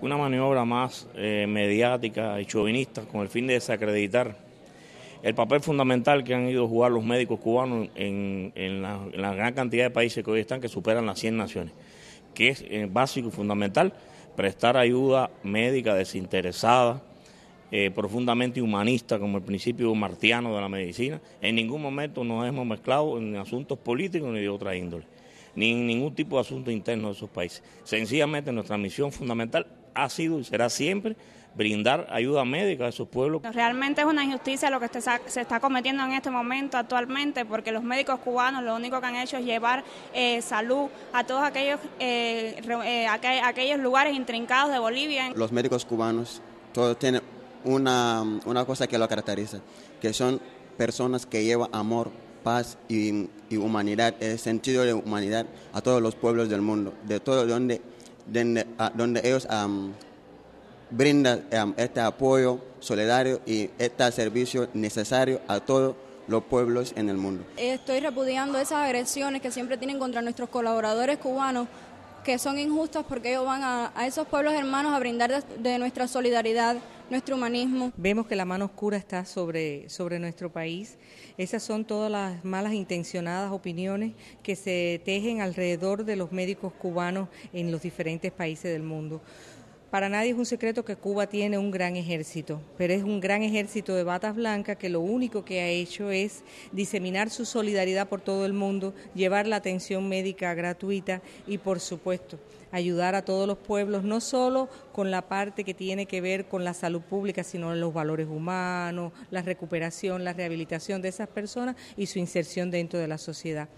una maniobra más eh, mediática y chauvinista con el fin de desacreditar el papel fundamental que han ido a jugar los médicos cubanos en, en, la, gran cantidad de países que hoy están, que superan las 100 naciones, que es eh, básico y fundamental prestar ayuda médica desinteresada, eh, profundamente humanista, como el principio martiano de la medicina. En ningún momento nos hemos mezclado en asuntos políticos ni de otra índole ni en ningún tipo de asunto interno de esos países. Sencillamente nuestra misión fundamental ha sido será siempre brindar ayuda médica a esos pueblos. Realmente es una injusticia lo que se está cometiendo en este momento actualmente, porque los médicos cubanos lo único que han hecho es llevar eh, salud a todos aquellos, eh, eh, aquellos lugares intrincados de Bolivia. Los médicos cubanos todos tienen una, cosa que lo caracteriza, que son personas que llevan amor, paz y, humanidad, el sentido de humanidad a todos los pueblos del mundo, de todo donde Ah, donde, ellos brindan este apoyo solidario y este servicio necesario a todos los pueblos en el mundo. Eh, estoy repudiando esas agresiones que siempre tienen contra nuestros colaboradores cubanos que son injustas porque ellos van a, esos pueblos hermanos a brindar de nuestra solidaridad nuestro humanismo. Vemos que la mano oscura está sobre, sobre nuestro país. Esas son todas las malas intencionadas opiniones que se tejen alrededor de los médicos cubanos en los diferentes países del mundo. Para nadie es un secreto que Cuba tiene un gran ejército, pero es un gran ejército de batas blancas que lo único que ha hecho es diseminar su solidaridad por todo el mundo, llevar la atención médica gratuita y, por supuesto, ayudar a todos los pueblos, no solo con la parte que tiene que ver con la salud pública, sino en los valores humanos, la recuperación, la rehabilitación de esas personas y su inserción dentro de la sociedad.